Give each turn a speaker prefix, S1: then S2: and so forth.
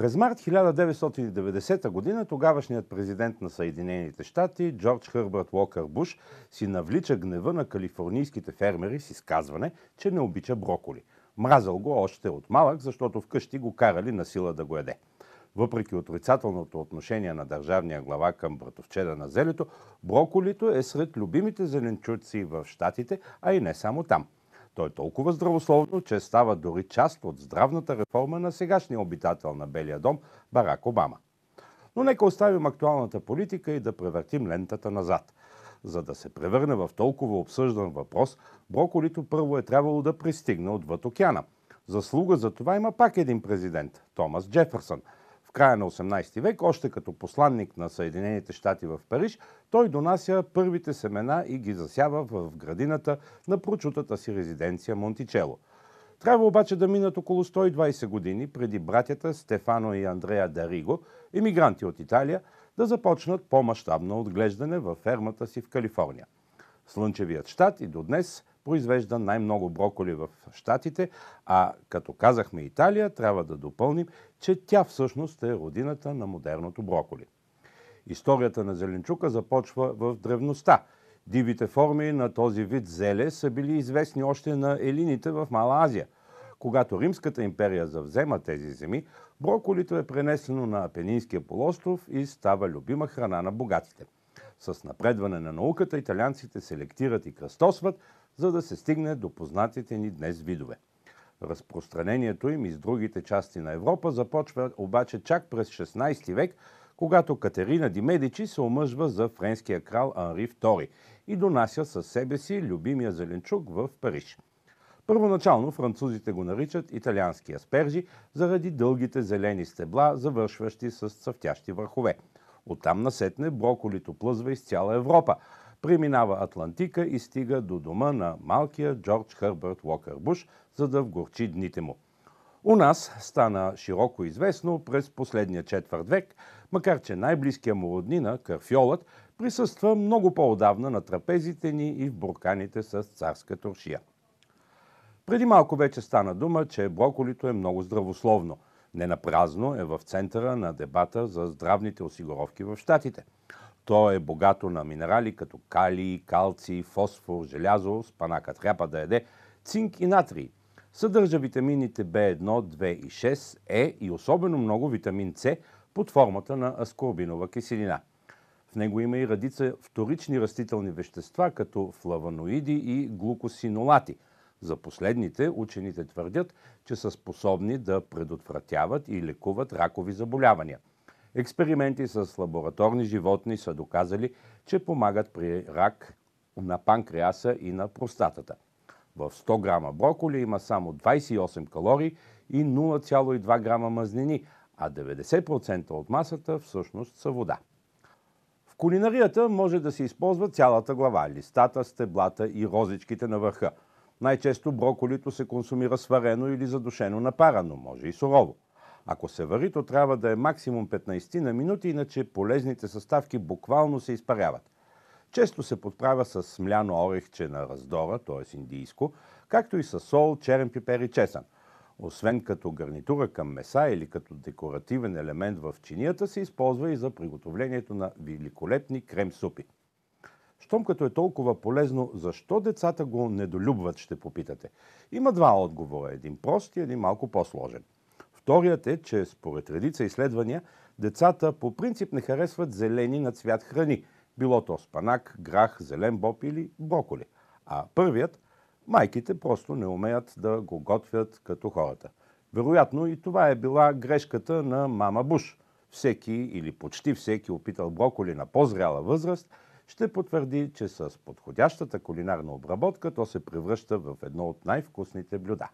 S1: През март 1990 г. тогавашният президент на Съединените щати Джордж Хърбърт Уокър Буш си навлича гнева на калифорнийските фермери с изказване, че не обича броколи. Мразал го още от малък, защото вкъщи го карали на сила да го еде. Въпреки отрицателното отношение на държавния глава към братовчеда на зелето, броколито е сред любимите зеленчуци в щатите, а и не само там – то е толкова здравословно, че става дори част от здравната реформа на сегашния обитател на Белия дом Барак Обама. Но нека оставим актуалната политика и да превъртим лентата назад. За да се превърне в толкова обсъждан въпрос, броколито първо е трябвало да пристигне отвъд океана. Заслуга за това има пак един президент – Томас Джефърсън – в края на 18 век, още като посланник на Съединените щати в Париж, той донася първите семена и ги засява в градината на прочутата си резиденция Монтичело. Трябва обаче да минат около 120 години преди братята Стефано и Андрея Дариго, емигранти от Италия, да започнат по-масштабно отглеждане във фермата си в Калифорния. Слънчевият щат и до днес произвежда най-много броколи в Штатите, а като казахме Италия, трябва да допълним, че тя всъщност е родината на модерното броколи. Историята на зеленчука започва в древността. Дивите форми на този вид зеле са били известни още на елините в Мала Азия. Когато Римската империя завзема тези земи, броколито е пренесено на Апенинския полуостров и става любима храна на богатите. С напредване на науката италианците селектират и кръстосват, за да се стигне до познатите ни днес видове. Разпространението им из другите части на Европа започва обаче чак през 16 век, когато Катерина Димедичи се омъжва за френския крал Анри II и донася със себе си любимия зеленчук в Париж. Първоначално французите го наричат италиански аспержи заради дългите зелени стебла, завършващи с цъфтящи върхове. Оттам насетне броколито плъзва из цяла Европа, преминава Атлантика и стига до дома на малкия Джордж Хърбърт Уокър Буш, за да вгорчи дните му. У нас стана широко известно през последния четвърт век, макар че най-близкия му роднина, Карфиолът присъства много по-отдавна на трапезите ни и в бурканите с царска туршия. Преди малко вече стана дума, че броколито е много здравословно. Не напразно е в центъра на дебата за здравните осигуровки в Штатите. То е богато на минерали като калий, калци, фосфор, желязо, спанака трябва да яде, цинк и натрий. Съдържа витамините B1, 2 и 6, Е и особено много витамин С под формата на аскорбинова киселина. В него има и радица вторични растителни вещества, като флаваноиди и глукосинолати. За последните учените твърдят, че са способни да предотвратяват и лекуват ракови заболявания – Експерименти с лабораторни животни са доказали, че помагат при рак на панкреаса и на простатата. В 100 грама броколи има само 28 калории и 0,2 грама мазнини, а 90% от масата всъщност са вода. В кулинарията може да се използва цялата глава – листата, стеблата и розичките на върха. Най-често броколито се консумира сварено или задушено на пара, но може и сурово. Ако се вари, то трябва да е максимум 15 на минути, иначе полезните съставки буквално се изпаряват. Често се подправя с смляно орехче на раздора, т.е. индийско, както и с сол, черен пипер и чесън. Освен като гарнитура към меса или като декоративен елемент в чинията, се използва и за приготовлението на великолепни крем-супи. Щом като е толкова полезно, защо децата го недолюбват, ще попитате. Има два отговора. Един прост и един малко по-сложен – Вторият е, че според редица изследвания, децата по принцип не харесват зелени на цвят храни, било то спанак, грах, зелен боб или броколи. А първият, майките просто не умеят да го готвят като хората. Вероятно и това е била грешката на мама Буш. Всеки или почти всеки опитал броколи на по-зряла възраст ще потвърди, че с подходящата кулинарна обработка то се превръща в едно от най-вкусните блюда.